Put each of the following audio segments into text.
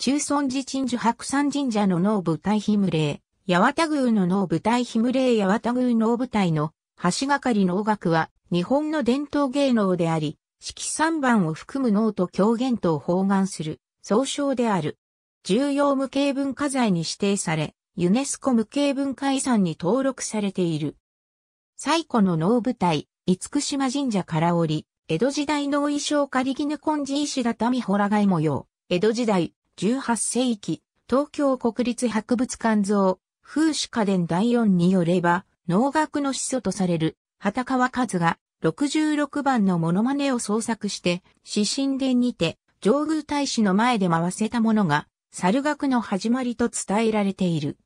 中尊寺鎮守白山神社の能舞台秘務令、八幡宮の能舞台秘務令八幡宮能舞台の橋がかり能楽は日本の伝統芸能であり、式三番を含む能と狂言とを包含する総称である。重要無形文化財に指定され、ユネスコ無形文化遺産に登録されている。最古の能舞台、厳島神社から降り、江戸時代の衣装仮絹根寺石畳ほらがい模様、江戸時代、18世紀、東京国立博物館像、風主家伝第4によれば、農学の始祖とされる、畑川和が、66番のモノマネを創作して、死神殿にて、上宮大使の前で回せたものが、猿学の始まりと伝えられている。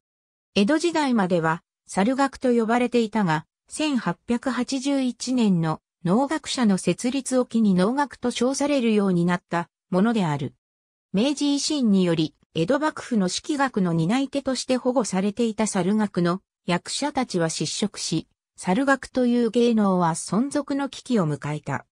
江戸時代までは、猿学と呼ばれていたが、1881年の農学者の設立を機に農学と称されるようになったものである。明治維新により、江戸幕府の指揮学の担い手として保護されていた猿学の役者たちは失職し、猿学という芸能は存続の危機を迎えた。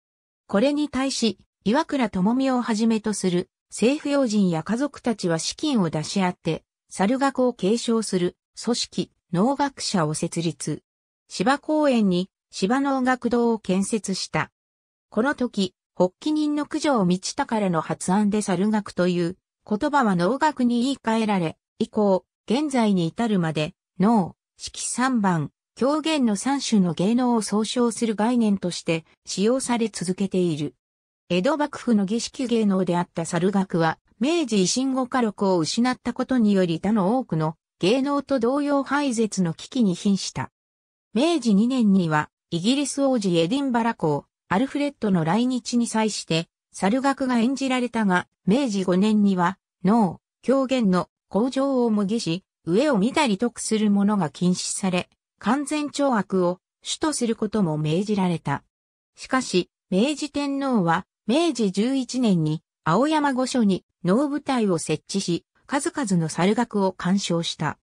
これに対し、岩倉智美をはじめとする政府要人や家族たちは資金を出し合って、猿学を継承する組織、農学者を設立。芝公園に芝農学堂を建設した。この時、発起人の九条道隆の発案で猿楽という言葉は能楽に言い換えられ、以降、現在に至るまで、能、式三番、狂言の三種の芸能を総称する概念として使用され続けている。江戸幕府の儀式芸能であった猿楽は、明治維新後火力を失ったことにより他の多くの芸能と同様廃絶の危機に瀕した。明治2年には、イギリス王子エディンバラ公、アルフレッドの来日に際して、猿楽が演じられたが、明治5年には、脳、狂言の向上を模擬し、上を見たり得するものが禁止され、完全懲悪を主とすることも命じられた。しかし、明治天皇は、明治11年に、青山御所に、能舞台を設置し、数々の猿楽を鑑賞した。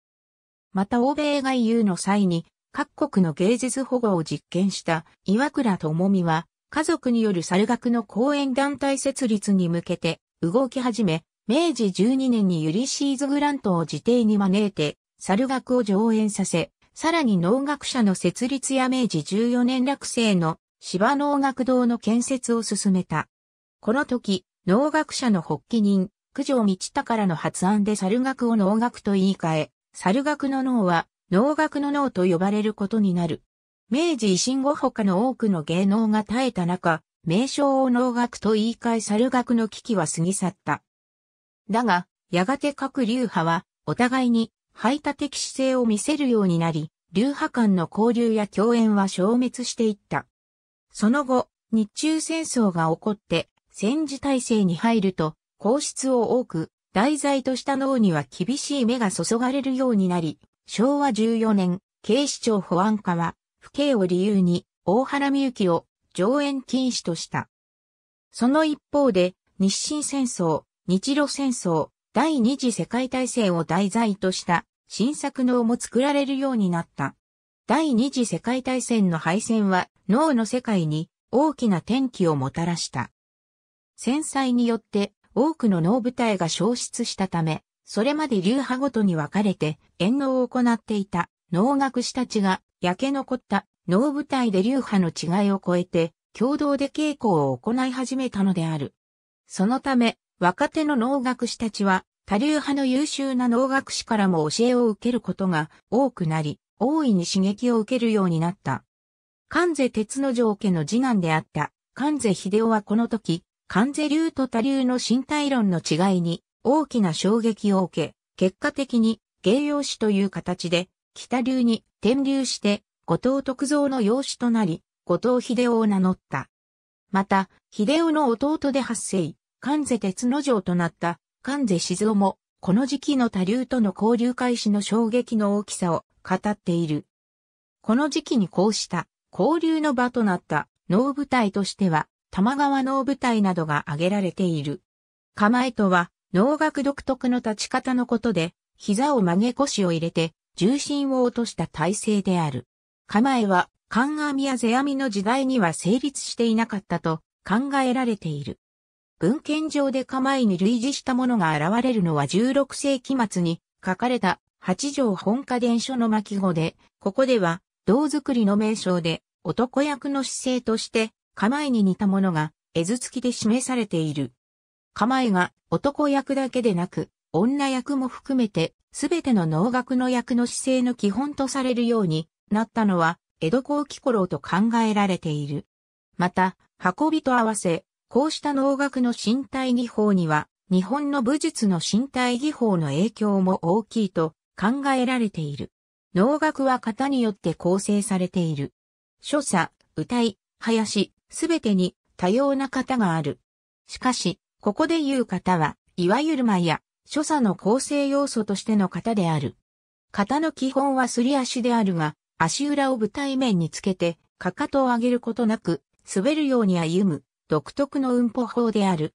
また欧米外遊の際に、各国の芸術保護を実験した岩倉智美は、家族による猿学の講演団体設立に向けて動き始め、明治12年にユリシーズ・グラントを自邸に招いて、猿学を上演させ、さらに農学者の設立や明治14年落成の芝農学堂の建設を進めた。この時、農学者の発起人、九条道らの発案で猿学を農学と言い換え、猿学の脳は農学の脳と呼ばれることになる。明治維新後他の多くの芸能が絶えた中、名称を能楽と言い換え猿楽の危機は過ぎ去った。だが、やがて各流派は、お互いに排他的姿勢を見せるようになり、流派間の交流や共演は消滅していった。その後、日中戦争が起こって、戦時体制に入ると、皇室を多く、題材とした脳には厳しい目が注がれるようになり、昭和14年、警視庁保安課は、不敬を理由に大原美幸を上演禁止とした。その一方で、日清戦争、日露戦争、第二次世界大戦を題材とした新作能も作られるようになった。第二次世界大戦の敗戦は脳の世界に大きな転機をもたらした。戦災によって多くの脳部隊が消失したため、それまで流派ごとに分かれて演能を行っていた能楽師たちが焼け残った能舞台で流派の違いを超えて、共同で稽古を行い始めたのである。そのため、若手の能楽師たちは、多流派の優秀な能楽師からも教えを受けることが多くなり、大いに刺激を受けるようになった。関瀬鉄之丞家の次男であった関瀬秀夫はこの時、関瀬流と他流の身体論の違いに大きな衝撃を受け、結果的に芸用紙という形で北流に転流して、後藤徳造の養子となり、後藤秀夫を名乗った。また、秀夫の弟で発生、関瀬鉄之丞となった関瀬静夫も、この時期の他流との交流開始の衝撃の大きさを語っている。この時期にこうした交流の場となった能舞台としては、玉川能舞台などが挙げられている。構えとは、能楽独特の立ち方のことで、膝を曲げ腰を入れて、重心を落とした体制である。構えは、観阿弥や世阿弥の時代には成立していなかったと考えられている。文献上で構えに類似したものが現れるのは16世紀末に書かれた八条本家伝書の巻語で、ここでは銅作りの名称で男役の姿勢として構えに似たものが絵図付きで示されている。構えが男役だけでなく女役も含めてすべての能楽の役の姿勢の基本とされるようになったのは、江戸後期頃と考えられている。また、運びと合わせ、こうした能楽の身体技法には、日本の武術の身体技法の影響も大きいと考えられている。能楽は型によって構成されている。所作、歌い、林、すべてに多様な型がある。しかし、ここで言う型は、いわゆる舞や所作の構成要素としての型である。型の基本はすり足であるが、足裏を舞台面につけて、かかとを上げることなく、滑るように歩む、独特の運歩法である。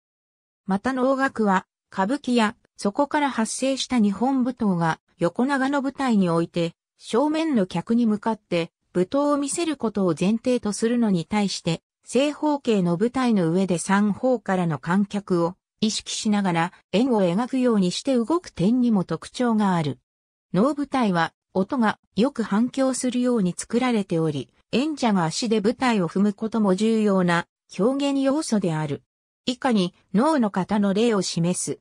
また能楽は、歌舞伎や、そこから発生した日本舞踏が、横長の舞台において、正面の客に向かって、舞踏を見せることを前提とするのに対して、正方形の舞台の上で三方からの観客を意識しながら円を描くようにして動く点にも特徴がある。脳舞台は音がよく反響するように作られており、演者が足で舞台を踏むことも重要な表現要素である。以下に脳の方の例を示す。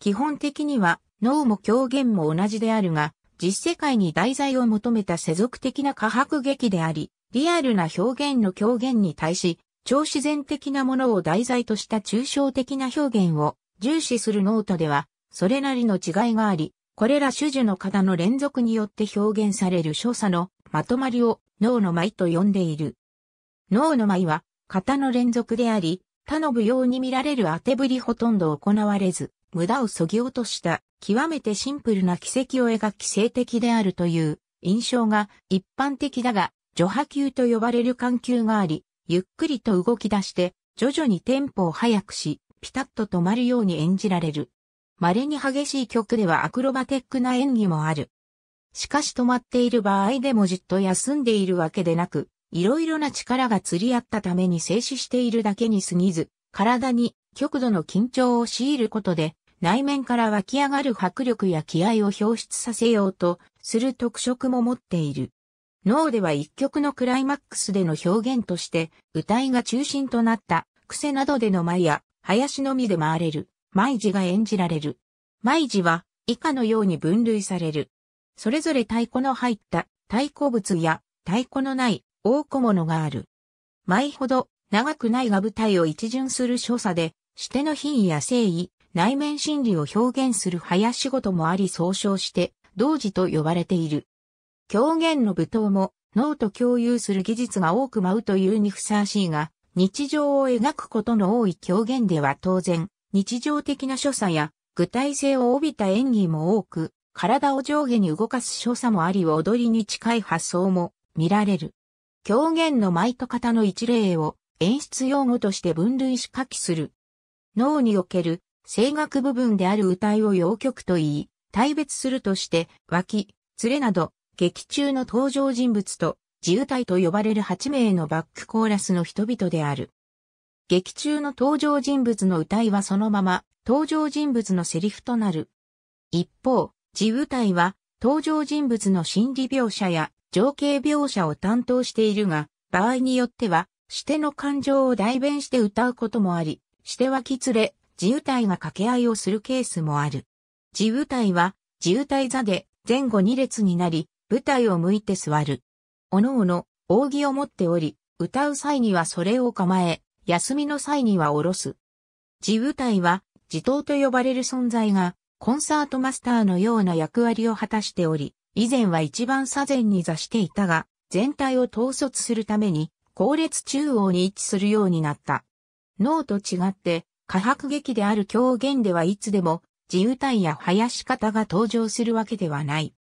基本的には脳も狂言も同じであるが、実世界に題材を求めた世俗的な科学劇であり、リアルな表現の狂言に対し、超自然的なものを題材とした抽象的な表現を重視するノートでは、それなりの違いがあり、これら種々の型の連続によって表現される所作のまとまりを脳の舞と呼んでいる。脳の舞は型の連続であり、他の舞踊に見られる当てぶりほとんど行われず、無駄を削ぎ落とした極めてシンプルな奇跡を描き性的であるという印象が一般的だが、序波球と呼ばれる環球があり、ゆっくりと動き出して、徐々にテンポを速くし、ピタッと止まるように演じられる。稀に激しい曲ではアクロバテックな演技もある。しかし止まっている場合でもじっと休んでいるわけでなく、いろいろな力が釣り合ったために静止しているだけに過ぎず、体に極度の緊張を強いることで、内面から湧き上がる迫力や気合を表出させようとする特色も持っている。脳では一曲のクライマックスでの表現として、歌いが中心となった癖などでの舞や、林のみで回れる、舞児が演じられる。舞児は以下のように分類される。それぞれ太鼓の入った太鼓物や太鼓のない大小物がある。舞ほど長くないが舞台を一巡する所作で、しての品位や誠意、内面心理を表現する林仕事もあり総称して、同時と呼ばれている。狂言の舞踏も脳と共有する技術が多く舞うというにふさわしいが、日常を描くことの多い狂言では当然、日常的な所作や具体性を帯びた演技も多く、体を上下に動かす所作もあり踊りに近い発想も見られる。狂言の舞と型の一例を演出用語として分類し書きする。脳における声楽部分である歌いを洋曲と言い、大別するとして、脇、連れなど劇中の登場人物と自由体と呼ばれる8名のバックコーラスの人々である。劇中の登場人物の歌いはそのまま登場人物のセリフとなる。一方、自由体は登場人物の心理描写や情景描写を担当しているが、場合によっては、しての感情を代弁して歌うこともあり、してはきつれ、自由体が掛け合いをするケースもある。自由体は、自由体座で前後2列になり、舞台を向いて座る。おのおの、扇を持っており、歌う際にはそれを構え、休みの際には下ろす。地舞台は、地頭と呼ばれる存在が、コンサートマスターのような役割を果たしており、以前は一番左前に座していたが、全体を統率するために、後列中央に位置するようになった。脳と違って、科白劇である狂言ではいつでも、自由体やし方が登場するわけではない。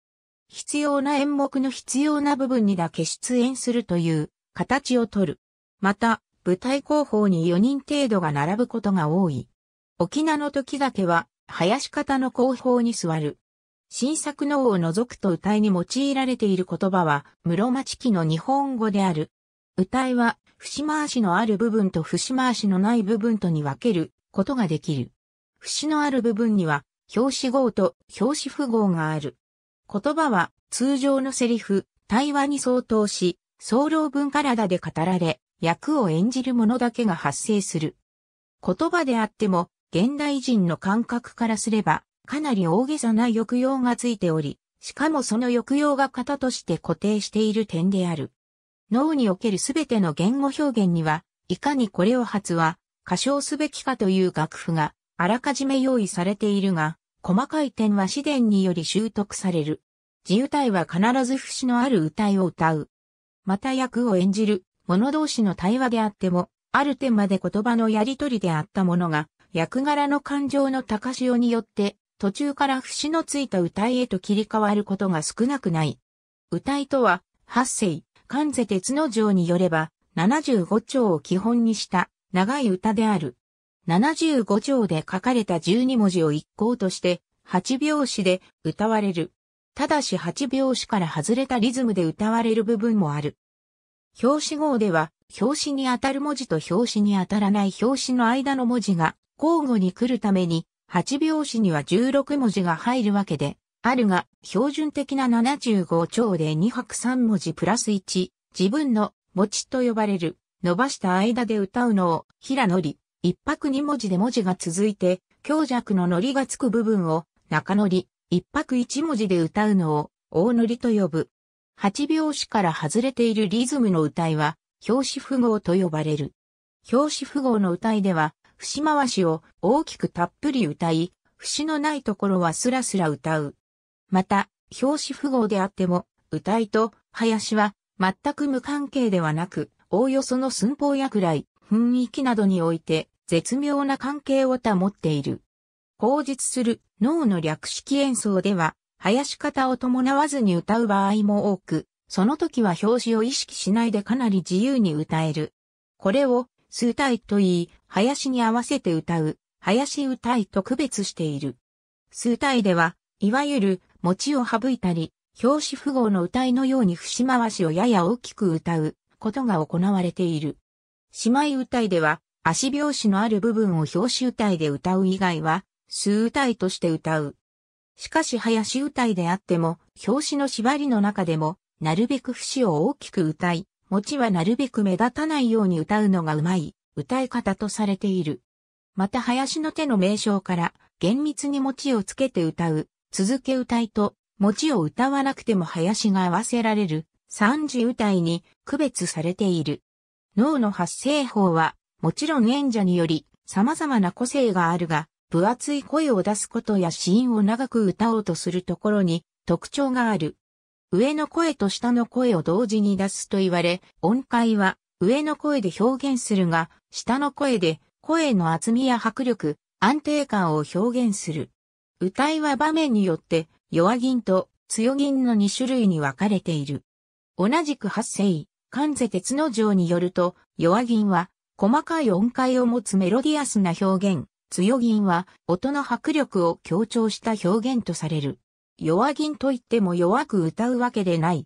必要な演目の必要な部分にだけ出演するという形をとる。また、舞台広報に4人程度が並ぶことが多い。沖縄の時だけは、林方の広報に座る。新作の王を除くと歌いに用いられている言葉は、室町期の日本語である。歌いは、節回しのある部分と節回しのない部分とに分けることができる。節のある部分には、表紙号と表紙符号がある。言葉は通常のセリフ、対話に相当し、総論文体で語られ、役を演じる者だけが発生する。言葉であっても、現代人の感覚からすれば、かなり大げさな抑揚がついており、しかもその抑揚が型として固定している点である。脳におけるすべての言語表現には、いかにこれを発話、歌唱すべきかという楽譜があらかじめ用意されているが、細かい点は詩伝により習得される。自由体は必ず節のある歌いを歌う。また役を演じる、者同士の対話であっても、ある点まで言葉のやりとりであったものが、役柄の感情の高潮によって、途中から節のついた歌いへと切り替わることが少なくない。歌いとは、八世、関世鉄の城によれば、75丁を基本にした、長い歌である。75条で書かれた12文字を一行として8拍子で歌われる。ただし8拍子から外れたリズムで歌われる部分もある。表紙号では、表紙に当たる文字と表紙に当たらない表紙の間の文字が交互に来るために、8拍子には16文字が入るわけで、あるが、標準的な75兆で2拍3文字プラス1、自分の持ちと呼ばれる、伸ばした間で歌うのを、平野り、一泊二文字で文字が続いて、強弱のノリがつく部分を中ノリ、一泊一文字で歌うのを大ノリと呼ぶ。八拍子から外れているリズムの歌いは、表紙符号と呼ばれる。表紙符号の歌いでは、節回しを大きくたっぷり歌い、節のないところはスラスラ歌う。また、表紙符号であっても、歌いと林は全く無関係ではなく、おおよその寸法やくらい、雰囲気などにおいて絶妙な関係を保っている。口述する脳の略式演奏では、林方を伴わずに歌う場合も多く、その時は表紙を意識しないでかなり自由に歌える。これを、数体と言い、林に合わせて歌う、林歌いと区別している。数体では、いわゆる、持ちを省いたり、表紙符号の歌いのように節回しをやや大きく歌うことが行われている。姉妹歌いでは、足拍子のある部分を表歌いで歌う以外は、数歌いとして歌う。しかし林歌いであっても、表紙の縛りの中でも、なるべく節を大きく歌い、持ちはなるべく目立たないように歌うのがうまい、歌い方とされている。また林の手の名称から、厳密に持ちをつけて歌う、続け歌いと、持ちを歌わなくても林が合わせられる、三次歌いに区別されている。脳の発声法は、もちろん演者により様々な個性があるが、分厚い声を出すことやーンを長く歌おうとするところに特徴がある。上の声と下の声を同時に出すと言われ、音階は上の声で表現するが、下の声で声の厚みや迫力、安定感を表現する。歌いは場面によって弱銀と強銀の2種類に分かれている。同じく八声、関瀬鉄之丞によると、弱銀は細かい音階を持つメロディアスな表現、強銀は音の迫力を強調した表現とされる。弱銀といっても弱く歌うわけでない。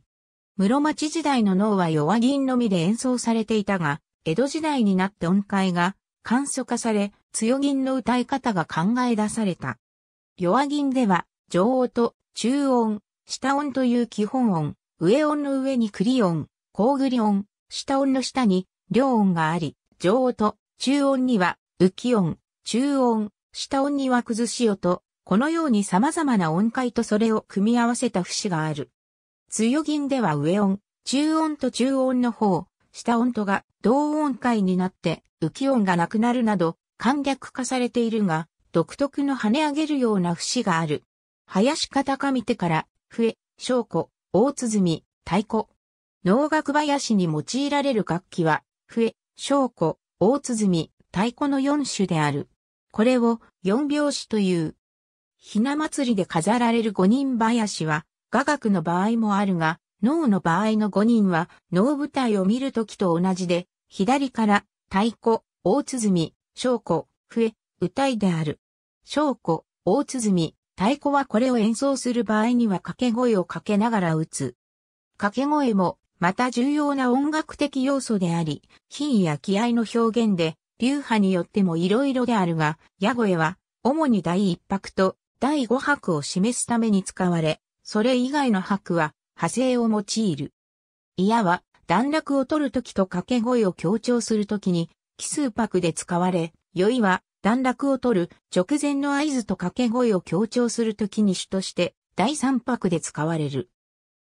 室町時代の脳は弱銀のみで演奏されていたが、江戸時代になって音階が簡素化され、強銀の歌い方が考え出された。弱銀では、上音、中音、下音という基本音、上音の上にクリ音、高リ音、下音の下に両音があり、上音中音には浮音、中音、下音には崩し音このように様々な音階とそれを組み合わせた節がある。強銀では上音、中音と中音の方、下音とが同音階になって浮音がなくなるなど簡略化されているが、独特の跳ね上げるような節がある。林方上手から、笛、小鼓、大鼓、太鼓。能楽林に用いられる楽器は、笛、小鼓、大鼓、太鼓の4種である。これを四拍子という。ひな祭りで飾られる五人囃子は、雅楽の場合もあるが、能の場合の五人は、能舞台を見るときと同じで、左から太鼓、大鼓、小鼓、笛、歌いである。小鼓、大鼓、太鼓はこれを演奏する場合には掛け声をかけながら打つ。掛け声もまた重要な音楽的要素であり、品や気合の表現で、流派によっても色々であるが、矢声は、主に第一拍と第五拍を示すために使われ、それ以外の拍は、派生を用いる。矢は、段落を取るときと掛け声を強調するときに、奇数拍で使われ、酔いは、段落を取る直前の合図と掛け声を強調するときに主として、第三拍で使われる。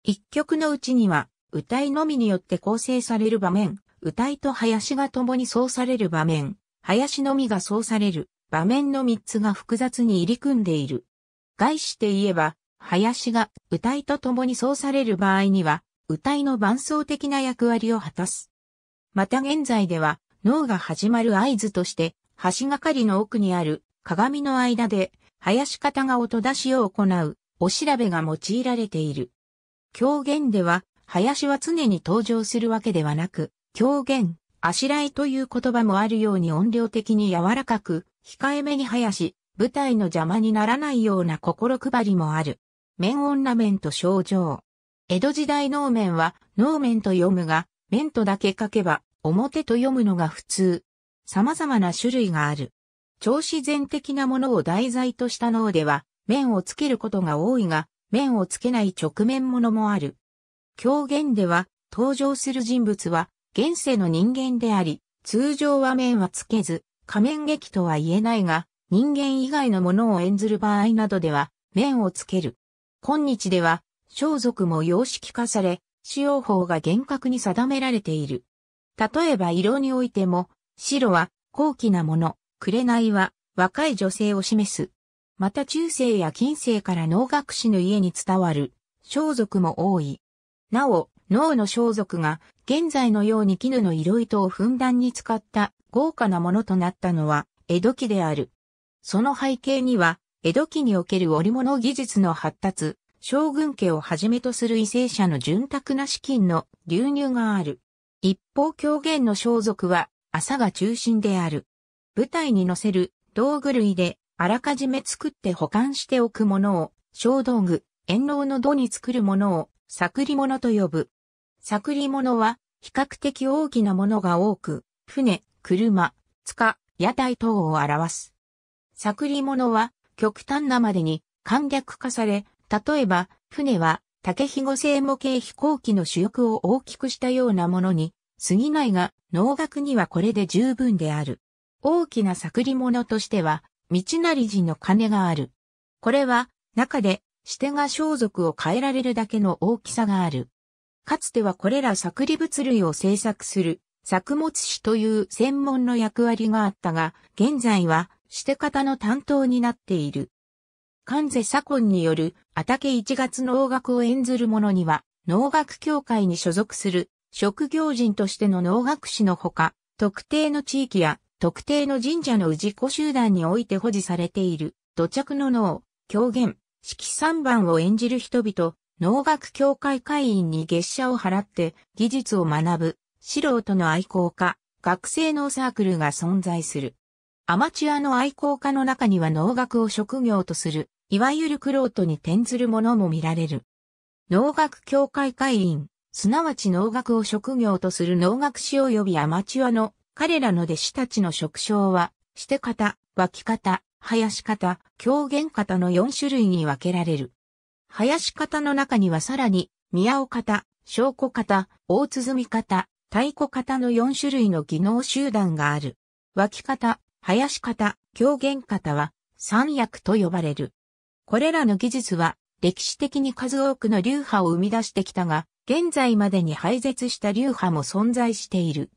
一曲のうちには、歌いのみによって構成される場面、歌いと林が共にそうされる場面、林のみがそうされる場面の3つが複雑に入り組んでいる。概して言えば、林が歌いと共にそうされる場合には、歌いの伴奏的な役割を果たす。また現在では、脳が始まる合図として、橋がかりの奥にある鏡の間で、林方が音出しを行う、お調べが用いられている。狂言では、林は常に登場するわけではなく、狂言、あしらいという言葉もあるように音量的に柔らかく、控えめに林、舞台の邪魔にならないような心配りもある。面オンとメント症状。江戸時代能面は、能面と読むが、面とだけ書けば、表と読むのが普通。様々な種類がある。超自然的なものを題材とした脳では、面をつけることが多いが、面をつけない直面ものもある。狂言では、登場する人物は、現世の人間であり、通常は面はつけず、仮面劇とは言えないが、人間以外のものを演ずる場合などでは、面をつける。今日では、装束も様式化され、使用法が厳格に定められている。例えば色においても、白は高貴なもの、紅は若い女性を示す。また中世や近世から能楽師の家に伝わる、装束も多い。なお、脳の装束が現在のように絹の色糸をふんだんに使った豪華なものとなったのは江戸期である。その背景には、江戸期における織物技術の発達、将軍家をはじめとする為政者の潤沢な資金の流入がある。一方狂言の装束は朝が中心である。舞台に乗せる道具類であらかじめ作って保管しておくものを、小道具、遠老の土に作るものを、作り物と呼ぶ。作り物は、比較的大きなものが多く、船、車、塚、屋台等を表す。作り物は、極端なまでに簡略化され、例えば、船は、竹ひご製模型飛行機の主翼を大きくしたようなものに、過ぎないが、能楽にはこれで十分である。大きな作り物としては、道なりの鐘がある。これは、中でしてが装束を変えられるだけの大きさがある。かつてはこれら作り物類を制作する作物師という専門の役割があったが、現在はして方の担当になっている。関税左近による、あたけ1月農能楽を演ずる者には、能楽協会に所属する、職業人としての能楽師のほか、特定の地域や特定の神社の氏子集団において保持されている、土着の能、狂言、式三番を演じる人々、農学協会会員に月謝を払って技術を学ぶ、素人の愛好家、学生のサークルが存在する。アマチュアの愛好家の中には農学を職業とする、いわゆるロートに転ずるものも見られる。農学協会会員、すなわち農学を職業とする農学士及びアマチュアの彼らの弟子たちの職称は、して方、湧き方、林型、狂言型の4種類に分けられる。林型の中にはさらに、宮尾型、証拠型、大鼓型、太鼓型の4種類の技能集団がある。脇型、林型、狂言型は三役と呼ばれる。これらの技術は歴史的に数多くの流派を生み出してきたが、現在までに廃絶した流派も存在している。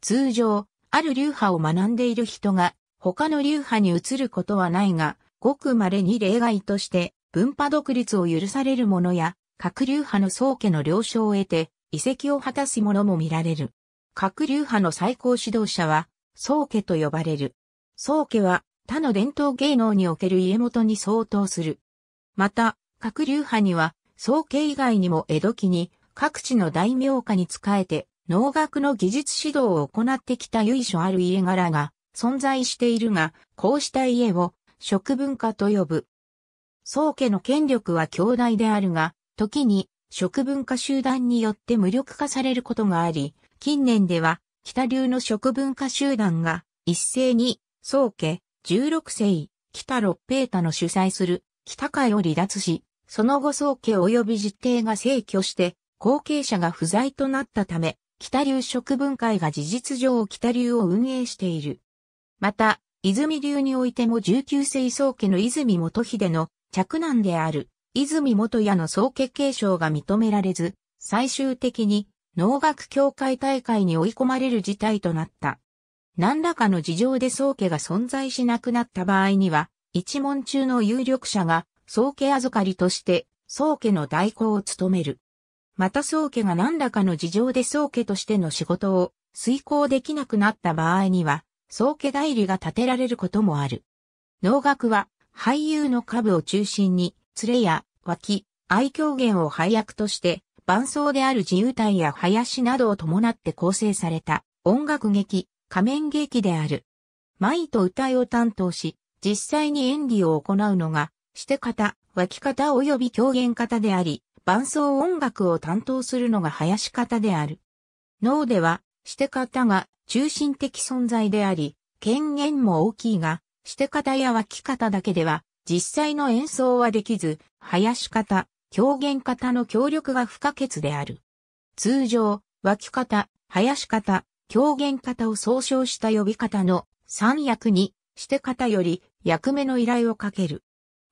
通常、ある流派を学んでいる人が他の流派に移ることはないが、ごく稀に例外として文化独立を許される者や、各流派の宗家の了承を得て、遺跡を果たす者も見られる。各流派の最高指導者は、宗家と呼ばれる。宗家は、他の伝統芸能における家元に相当する。また、各流派には、宗家以外にも江戸期に、各地の大名家に仕えて、農学の技術指導を行ってきた由緒ある家柄が存在しているが、こうした家を食文化と呼ぶ。宗家の権力は強大であるが、時に食文化集団によって無力化されることがあり、近年では北流の食文化集団が一斉に宗家16世北六平太の主催する北海を離脱し、その後宗家及び実弟が逝去して後継者が不在となったため、北流食文会が事実上北流を運営している。また、泉流においても19世宗家の泉元秀の嫡男である泉元家の宗家継承が認められず、最終的に農学協会大会に追い込まれる事態となった。何らかの事情で宗家が存在しなくなった場合には、一門中の有力者が宗家預かりとして宗家の代行を務める。また宗家が何らかの事情で宗家としての仕事を遂行できなくなった場合には、宗家代理が建てられることもある。能楽は俳優の下部を中心に、連れや脇、愛狂言を配役として、伴奏である自由体や林などを伴って構成された音楽劇、仮面劇である。舞と歌いを担当し、実際に演技を行うのが、して方、脇方及び狂言方であり、伴奏音楽を担当するのが林方である。脳では、して方が中心的存在であり、権限も大きいが、して方や湧き方だけでは、実際の演奏はできず、し方、表現方の協力が不可欠である。通常、湧き方、し方、表現方を総称した呼び方の三役に、して方より役目の依頼をかける。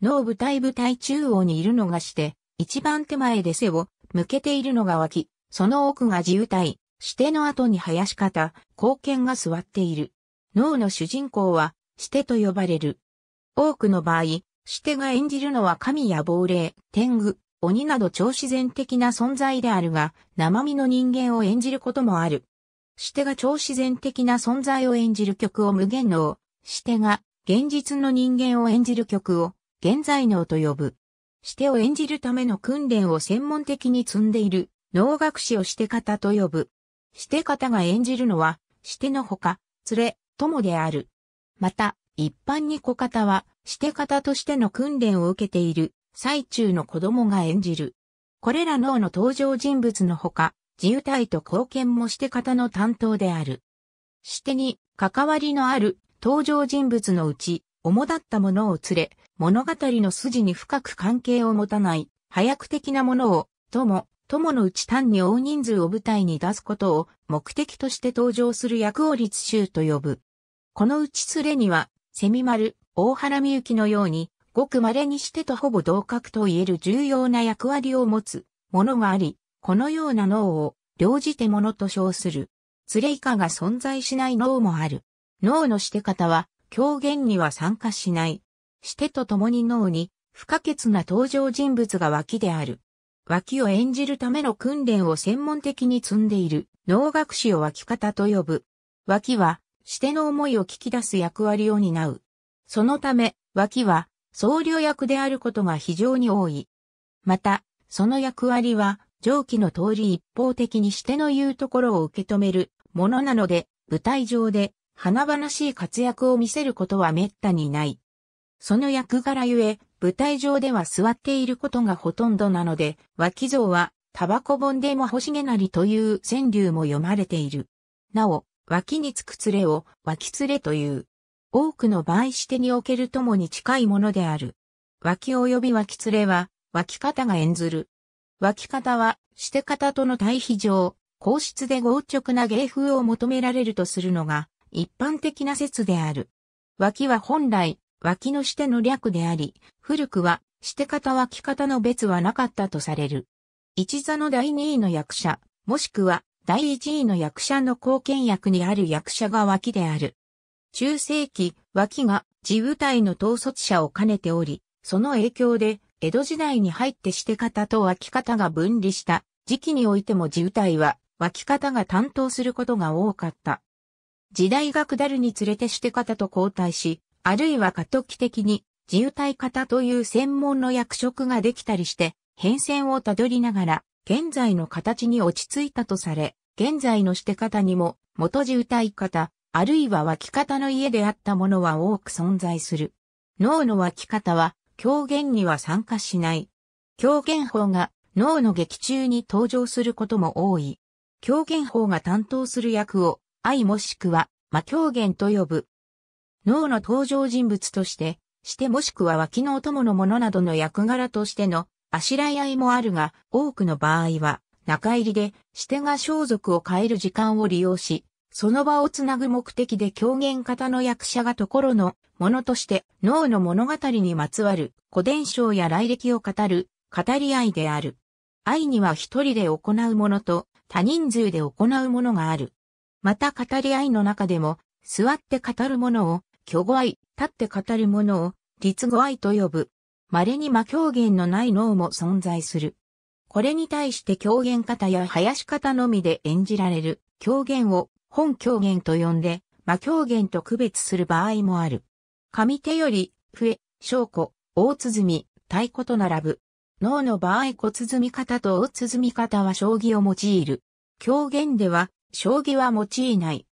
脳舞台舞台中央にいるのがして、一番手前で背を向けているのが脇、その奥が自由体、しての後に林方、貢献が座っている。脳の主人公は、してと呼ばれる。多くの場合、してが演じるのは神や亡霊、天狗、鬼など超自然的な存在であるが、生身の人間を演じることもある。してが超自然的な存在を演じる曲を無限脳、してが現実の人間を演じる曲を現在脳と呼ぶ。してを演じるための訓練を専門的に積んでいる、能楽師をして方と呼ぶ。して方が演じるのは、してのほか、連れ、友である。また、一般に子方は、して方としての訓練を受けている、最中の子供が演じる。これら脳の登場人物のほか、自由体と貢献もして方の担当である。してに、関わりのある登場人物のうち、主だったものを連れ、物語の筋に深く関係を持たない、早く的なものを、とも、友のうち単に大人数を舞台に出すことを目的として登場する役を立衆と呼ぶ。このうち連れには、セミマル、大原みゆきのように、ごく稀にしてとほぼ同格と言える重要な役割を持つものがあり、このような脳を、両じてものと称する。連れ以下が存在しない脳もある。脳のして方は、狂言には参加しない。してと共に脳に、不可欠な登場人物が脇である。脇を演じるための訓練を専門的に積んでいる、能楽師を脇方と呼ぶ。脇は、しての思いを聞き出す役割を担う。そのため、脇は、僧侶役であることが非常に多い。また、その役割は、上記の通り一方的にしての言うところを受け止めるものなので、舞台上で華々しい活躍を見せることは滅多にない。その役柄ゆえ、舞台上では座っていることがほとんどなので、脇像は、タバコ本でも星げなりという川柳も読まれている。なお、脇につく連れを、脇連れという。多くの場合してにおけるともに近いものである。脇及び脇連れは、脇方が演ずる。脇方は、して方との対比上、皇室で豪直な芸風を求められるとするのが、一般的な説である。脇は本来、脇のしての略であり、古くは、して方脇方の別はなかったとされる。一座の第二位の役者、もしくは、第一位の役者の貢献役にある役者が脇である。中世紀、脇が、自部隊の統率者を兼ねており、その影響で、江戸時代に入ってして方と脇方が分離した時期においても自部隊は脇方が担当することが多かった。時代が下るにつれてして方と交代し、あるいは過渡期的に自由体型という専門の役職ができたりして、変遷をたどりながら、現在の形に落ち着いたとされ、現在のして方にも、元自由体型、あるいは湧き方の家であったものは多く存在する。脳の湧き方は、狂言には参加しない。狂言法が脳の劇中に登場することも多い。狂言法が担当する役を、愛もしくは、魔狂言と呼ぶ。脳の登場人物として、してもしくは脇のお供のものなどの役柄としてのあしらい合いもあるが、多くの場合は、中入りで、してが装束を変える時間を利用し、その場をつなぐ目的で狂言型の役者がところのものとして脳の物語にまつわる古伝承や来歴を語る語り合いである。愛には一人で行うものと多人数で行うものがある。また語り合いの中でも座って語るものを虚語愛、立って語るものを、立語愛と呼ぶ。稀に魔狂言のない脳も存在する。これに対して狂言方や林方のみで演じられる狂言を本狂言と呼んで魔狂言と区別する場合もある。上手より、笛、小鼓、大鼓、太鼓と並ぶ。脳の場合小鼓方と大鼓方は将棋を用いる。狂言では、将棋は用いない。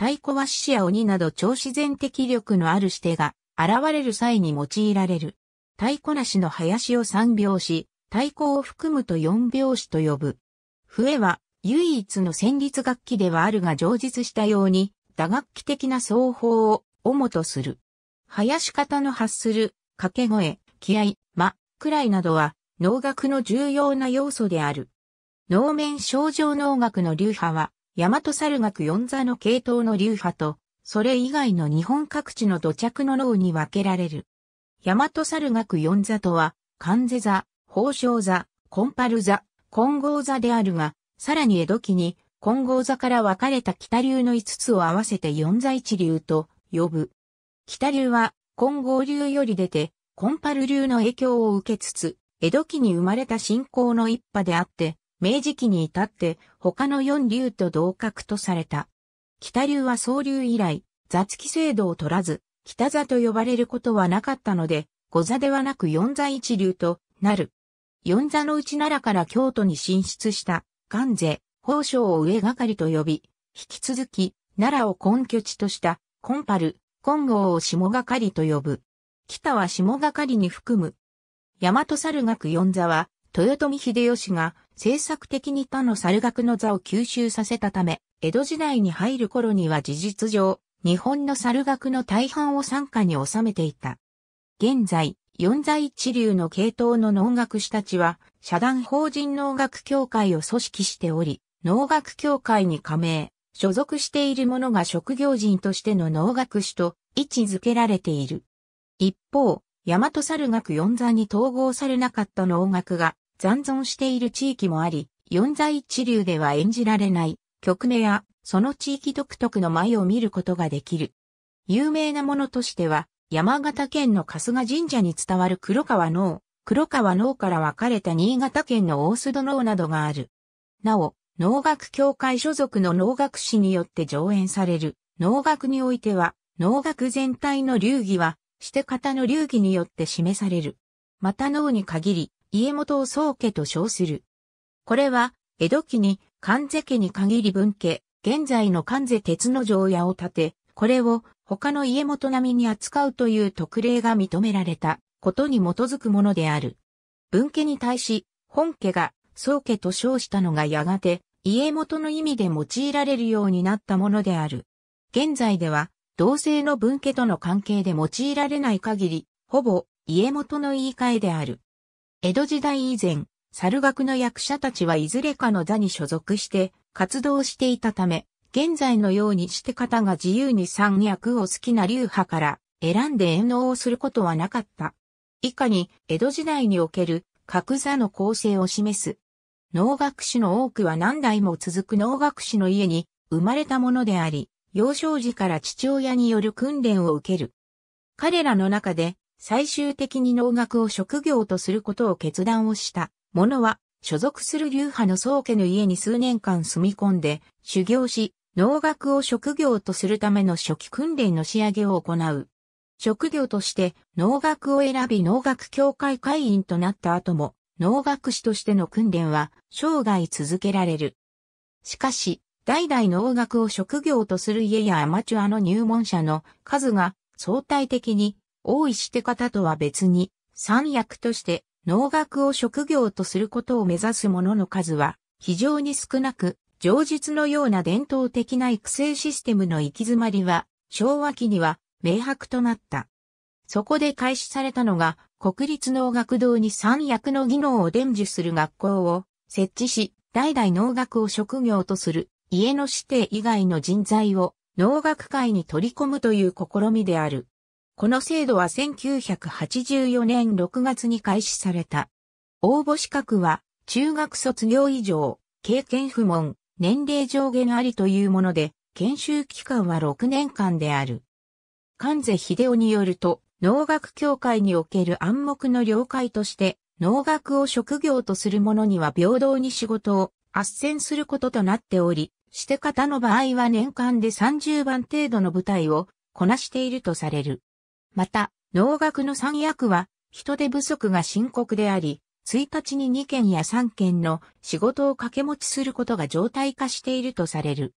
太鼓は獅子や鬼など超自然的力のある指定が現れる際に用いられる。太鼓なしの林を三拍子、太鼓を含むと四拍子と呼ぶ。笛は唯一の旋律楽器ではあるが上述したように打楽器的な奏法を主とする。林方の発する掛け声、気合、間、くらいなどは能楽の重要な要素である。能面症状能楽の流派は大和猿学四座の系統の流派と、それ以外の日本各地の土着の脳に分けられる。大和猿学四座とは、関世座、宝生座、コンパル座、金剛座であるが、さらに江戸期に金剛座から分かれた北流の5つを合わせて四座一流と呼ぶ。北流は金剛流より出て、コンパル流の影響を受けつつ、江戸期に生まれた信仰の一派であって、明治期に至って他の四流と同格とされた。北流は総流以来、座付き制度を取らず、北座と呼ばれることはなかったので、五座ではなく四座一流となる。四座のうち奈良から京都に進出した、関税、宝章を上がかりと呼び、引き続き、奈良を根拠地とした、コンパル、金剛を下がかりと呼ぶ。北は下がかりに含む。大和猿学四座は、豊臣秀吉が政策的に他の猿学の座を吸収させたため、江戸時代に入る頃には事実上、日本の猿学の大半を参加に収めていた。現在、四在一流の系統の農学士たちは、社団法人農学協会を組織しており、農学協会に加盟、所属している者が職業人としての農学士と位置づけられている。一方、大和猿学四座に統合されなかった農学が、残存している地域もあり、四在一流では演じられない曲名やその地域独特の舞を見ることができる。有名なものとしては、山形県の春日神社に伝わる黒川能、黒川能から分かれた新潟県の大須戸能などがある。なお、能楽協会所属の能楽師によって上演される能楽においては、能楽全体の流儀は、して方の流儀によって示される。また能に限り、家元を宗家と称する。これは、江戸期に関世家に限り分家、現在の関世鉄の城屋を建て、これを他の家元並みに扱うという特例が認められたことに基づくものである。分家に対し、本家が宗家と称したのがやがて家元の意味で用いられるようになったものである。現在では、同性の分家との関係で用いられない限り、ほぼ家元の言い換えである。江戸時代以前、猿楽の役者たちはいずれかの座に所属して活動していたため、現在のようにして方が自由に三役を好きな流派から選んで演能をすることはなかった。以下に江戸時代における格座の構成を示す。能楽師の多くは何代も続く能楽師の家に生まれたものであり、幼少時から父親による訓練を受ける。彼らの中で最終的に農学を職業とすることを決断をした者は、所属する流派の宗家の家に数年間住み込んで、修行し、農学を職業とするための初期訓練の仕上げを行う。職業として農学を選び農学協会会員となった後も、農学士としての訓練は生涯続けられる。しかし、代々農学を職業とする家やアマチュアの入門者の数が相対的に大石手方とは別に、三役として農学を職業とすることを目指す者の数は非常に少なく、上述のような伝統的な育成システムの行き詰まりは、昭和期には明白となった。そこで開始されたのが、国立農学堂に三役の技能を伝授する学校を設置し、代々農学を職業とする家の指定以外の人材を農学会に取り込むという試みである。この制度は1984年6月に開始された。応募資格は、中学卒業以上、経験不問、年齢上限ありというもので、研修期間は6年間である。関税秀夫によると、農学協会における暗黙の了解として、農学を職業とする者には平等に仕事を斡旋することとなっており、して方の場合は年間で30番程度の部隊をこなしているとされる。また、農学の三役は、人手不足が深刻であり、1日に2件や3件の仕事を掛け持ちすることが常態化しているとされる。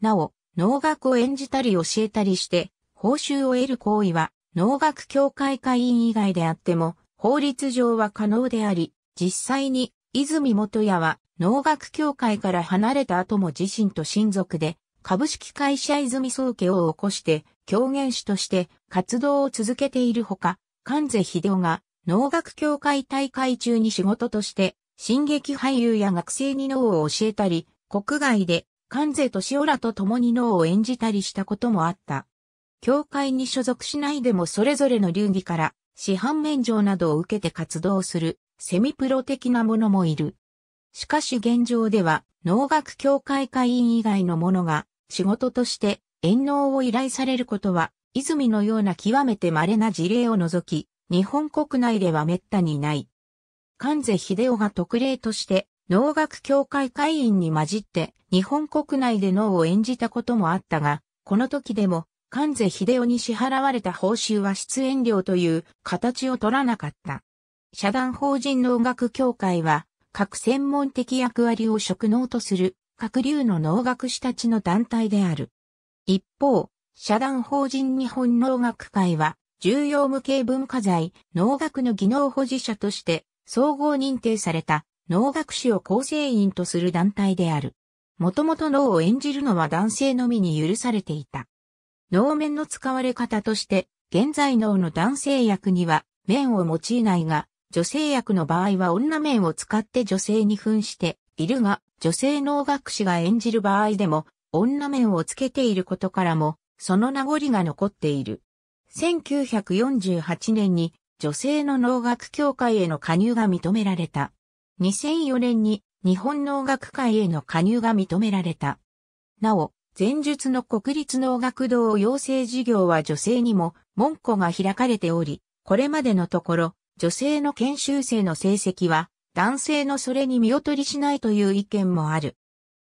なお、農学を演じたり教えたりして、報酬を得る行為は、農学協会会員以外であっても、法律上は可能であり、実際に、泉元屋は、農学協会から離れた後も自身と親族で、株式会社泉宗家を起こして、狂言師として活動を続けているほか、関瀬秀夫が農学協会大会中に仕事として、進撃俳優や学生に脳を教えたり、国外で関瀬敏夫らと共に脳を演じたりしたこともあった。協会に所属しないでもそれぞれの流儀から市販免状などを受けて活動するセミプロ的なものもいる。しかし現状では農学協会会員以外のものが仕事として遠納を依頼されることは、泉のような極めて稀な事例を除き、日本国内では滅多にない。関税秀夫が特例として、農学協会会員に混じって、日本国内で農を演じたこともあったが、この時でも、関税秀夫に支払われた報酬は出演料という形を取らなかった。社団法人農学協会は、各専門的役割を職能とする、各流の農学士たちの団体である。一方、社団法人日本農学会は、重要無形文化財、農学の技能保持者として、総合認定された農学士を構成員とする団体である。もともと脳を演じるのは男性のみに許されていた。脳面の使われ方として、現在脳の男性役には面を用いないが、女性役の場合は女面を使って女性に扮しているが、女性脳学士が演じる場合でも女面をつけていることからも、その名残が残っている。1948年に女性の農学協会への加入が認められた。2004年に日本農学会への加入が認められた。なお、前述の国立農学堂養成事業は女性にも門戸が開かれており、これまでのところ、女性の研修生の成績は男性のそれに見劣りしないという意見もある。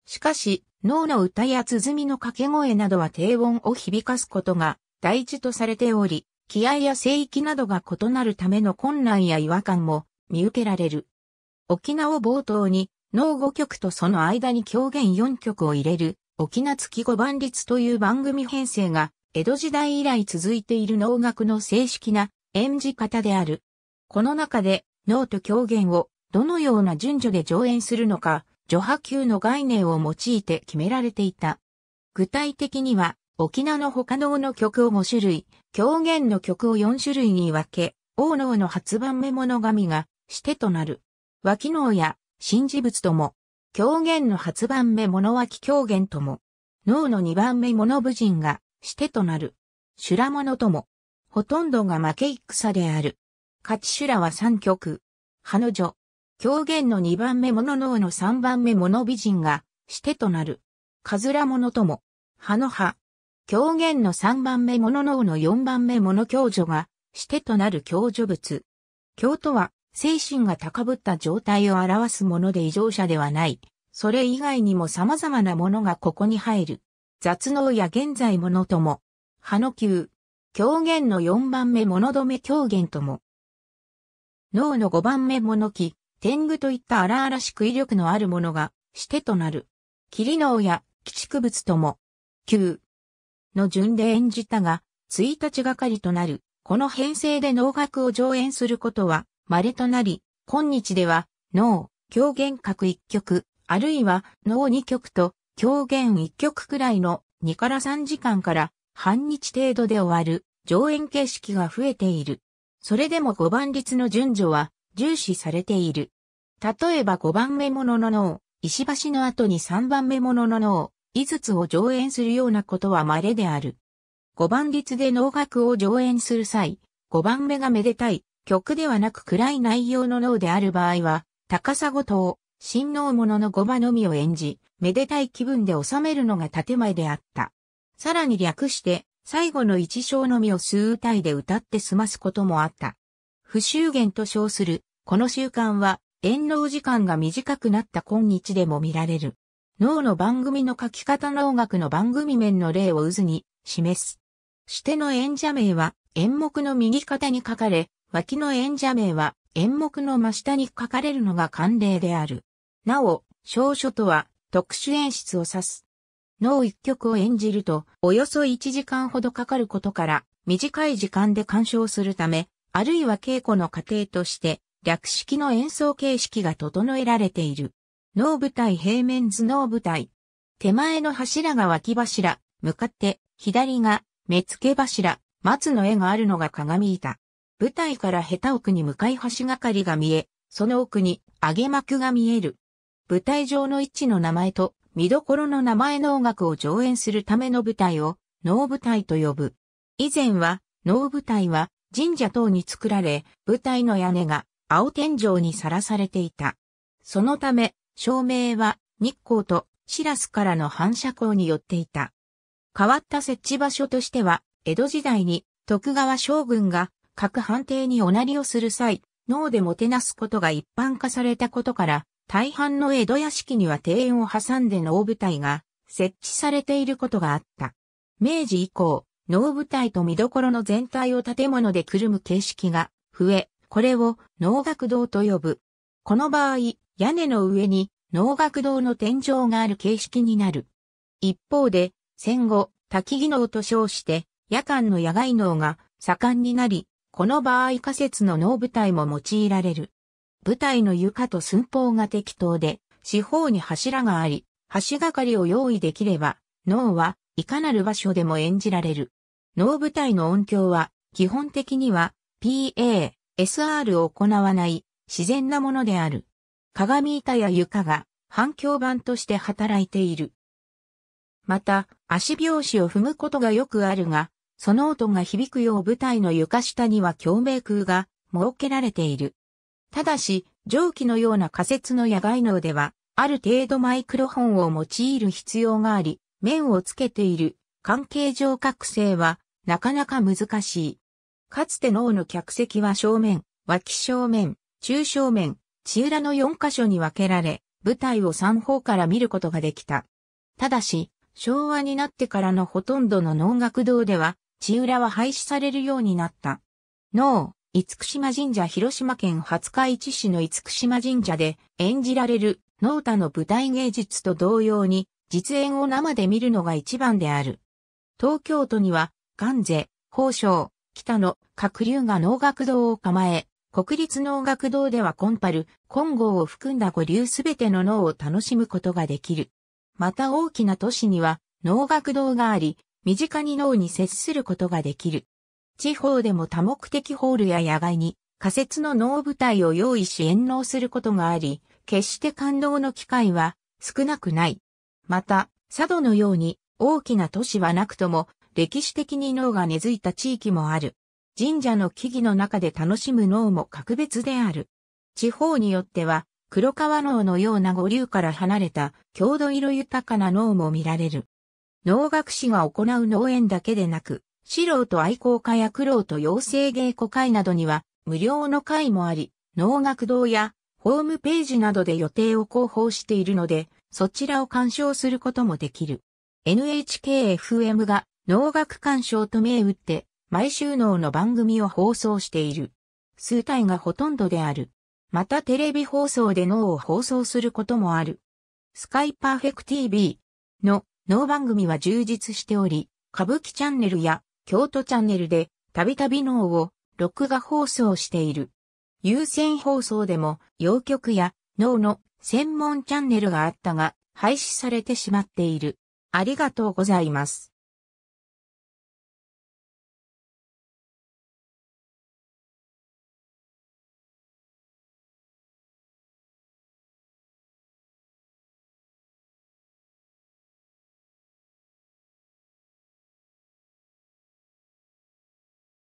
しかし、脳の歌や鼓の掛け声などは低音を響かすことが大事とされており、気合や聖域などが異なるための困難や違和感も見受けられる。沖縄を冒頭に、脳5曲とその間に狂言4曲を入れる、沖縄月5番律という番組編成が、江戸時代以来続いている能楽の正式な演じ方である。この中で、脳と狂言をどのような順序で上演するのか、除波球の概念を用いて決められていた。具体的には、沖縄の他のの曲を5種類、狂言の曲を4種類に分け、王能の発番目物神が、してとなる。脇能や、新事物とも、狂言の発番目物脇狂言とも、脳の2番目物武人が、してとなる。修羅物とも、ほとんどが負け戦である。勝ち修羅は3曲。彼の女、狂言の二番目物脳の三番目物美人が、してとなる。かずら物とも、葉の葉。狂言の三番目物脳の四番目物教女が、してとなる教女物。教とは、精神が高ぶった状態を表すもので異常者ではない。それ以外にも様々なものがここに入る。雑能や現在物とも、葉の球。狂言の四番目物止め狂言とも。脳の五番目物木。天狗といった荒々しく威力のあるものが、してとなる。霧の親、鬼畜物とも、旧の順で演じたが、一日がかりとなる、この編成で能楽を上演することは、稀となり、今日では、能、狂言各一曲、あるいは能二曲と狂言一曲くらいの2から3時間から半日程度で終わる上演形式が増えている。それでも五番率の順序は重視されている。例えば5番目ものの脳、石橋の後に3番目ものの脳、井筒を上演するようなことは稀である。5番律で能楽を上演する際、5番目がめでたい、曲ではなく暗い内容の脳である場合は、高さごとを、新能のの5番のみを演じ、めでたい気分で収めるのが建前であった。さらに略して、最後の一章のみを数体で歌って済ますこともあった。不周限と称する、この習慣は、遠納時間が短くなった今日でも見られる。脳の番組の書き方の音楽の番組面の例を渦に示す。しての演者名は演目の右肩に書かれ、脇の演者名は演目の真下に書かれるのが慣例である。なお、小書とは特殊演出を指す。脳一曲を演じると、およそ1時間ほどかかることから、短い時間で鑑賞するため、あるいは稽古の過程として、略式の演奏形式が整えられている。能舞台平面図能舞台。手前の柱が脇柱、向かって、左が、目付柱、松の絵があるのが鏡板。舞台から下手奥に向かい橋がかりが見え、その奥に上げ幕が見える。舞台上の位置の名前と見どころの名前の音楽を上演するための舞台を能舞台と呼ぶ。以前は能舞台は神社等に作られ、舞台の屋根が青天井にさらされていた。そのため、照明は日光とシラスからの反射光によっていた。変わった設置場所としては、江戸時代に徳川将軍が各藩邸におなりをする際、脳でもてなすことが一般化されたことから、大半の江戸屋敷には庭園を挟んで脳舞台が設置されていることがあった。明治以降、能舞台と見どころの全体を建物でくるむ形式が増え、これを能楽堂と呼ぶ。この場合、屋根の上に能楽堂の天井がある形式になる。一方で、戦後、滝技能と称して、夜間の野外能が盛んになり、この場合仮説の能舞台も用いられる。舞台の床と寸法が適当で、四方に柱があり、橋がかりを用意できれば、能はいかなる場所でも演じられる。脳舞台の音響は、基本的には PA、SR を行わない自然なものである。鏡板や床が反響板として働いている。また、足拍子を踏むことがよくあるが、その音が響くよう舞台の床下には共鳴空が設けられている。ただし、蒸気のような仮設の野外能では、ある程度マイクロフォンを用いる必要があり、面をつけている関係上覚醒はなかなか難しい。かつて脳の客席は正面、脇正面、中正面、地裏の4箇所に分けられ、舞台を3方から見ることができた。ただし、昭和になってからのほとんどの能楽堂では、地裏は廃止されるようになった。能、福島神社広島県廿日市市の五福島神社で演じられる能太の舞台芸術と同様に、実演を生で見るのが一番である。東京都には関税、宝生、北野、各流が農学堂を構え、国立農学堂ではコンパル、金剛を含んだ五流すべての脳を楽しむことができる。また大きな都市には農学堂があり、身近に脳に接することができる。地方でも多目的ホールや野外に仮設の農部隊を用意し援農することがあり、決して感動の機会は少なくない。また、佐渡のように大きな都市はなくとも歴史的に脳が根付いた地域もある。神社の木々の中で楽しむ脳も格別である。地方によっては、黒川脳のような五流から離れた郷土色豊かな脳も見られる。農学士が行う農園だけでなく、素人愛好家や苦労と養成芸子会などには無料の会もあり、農学堂やホームページなどで予定を広報しているので、そちらを鑑賞することもできる。NHKFM が能楽鑑賞と銘打って、毎週能の番組を放送している。数体がほとんどである。またテレビ放送で脳を放送することもある。スカイパーフェクト TV の脳番組は充実しており、歌舞伎チャンネルや京都チャンネルでたびたび脳を録画放送している。優先放送でも洋曲や脳の専門チャンネルがあったが廃止されてしまっている。ありがとうございます。